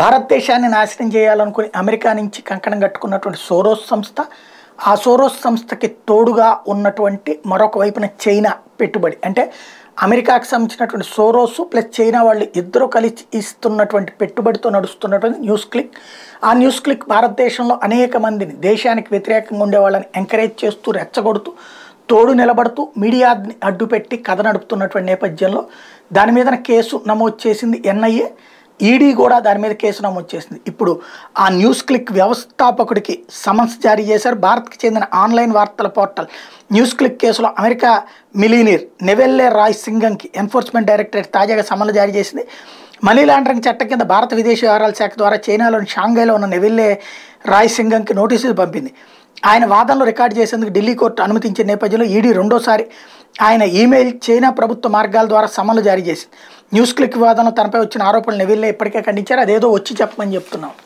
భారతదేశాన్ని నాశనం చేయాలనుకుని అమెరికా నుంచి కంకణం కట్టుకున్నటువంటి సోరోస్ సంస్థ ఆ సోరోస్ సంస్థకి తోడుగా ఉన్నటువంటి మరొక వైపున చైనా పెట్టుబడి అంటే అమెరికాకు సంబంధించినటువంటి సోరోస్ ప్లస్ చైనా వాళ్ళు ఇద్దరు కలిసి ఇస్తున్నటువంటి పెట్టుబడితో నడుస్తున్నటువంటి న్యూస్ క్లిక్ ఆ న్యూస్ క్లిక్ భారతదేశంలో అనేక మందిని దేశానికి వ్యతిరేకంగా ఉండే వాళ్ళని ఎంకరేజ్ చేస్తూ రెచ్చగొడుతూ తోడు నిలబడుతూ మీడియాని అడ్డుపెట్టి కథ నడుపుతున్నటువంటి నేపథ్యంలో దాని మీద కేసు నమోదు చేసింది ఎన్ఐఏ ఈడీ కూడా దాని మీద కేసు నమోదు చేసింది ఇప్పుడు ఆ న్యూస్ క్లిక్ వ్యవస్థాపకుడికి సమన్స్ జారీ చేశారు భారత్కి చెందిన ఆన్లైన్ వార్తల పోర్టల్ న్యూస్ క్లిక్ కేసులో అమెరికా మిలీనీర్ నెవెల్లే రాయ్ సింగంకి ఎన్ఫోర్స్మెంట్ డైరెక్టరేట్ తాజాగా సమన్లు జారీ చేసింది మనీ లాండరింగ్ చట్టం కింద భారత విదేశీ వ్యవహారాల శాఖ ద్వారా చైనాలోని షాంఘైలో ఉన్న నెవెల్లే రాయ్ సింగంకి నోటీసులు పంపింది ఆయన వాదనలు రికార్డు చేసేందుకు ఢిల్లీ కోర్టు అనుమతించిన నేపథ్యంలో ఈడీ రెండోసారి ఆయన ఈమెయిల్ చైనా ప్రభుత్వ మార్గాల ద్వారా సమన్లు జారీ చేసింది న్యూస్ క్లిక్ వాదనలు తనపై వచ్చిన ఆరోపణలు నెవిల్లే ఇప్పటికే ఖండించారు అదేదో వచ్చి చెప్పమని చెప్తున్నాం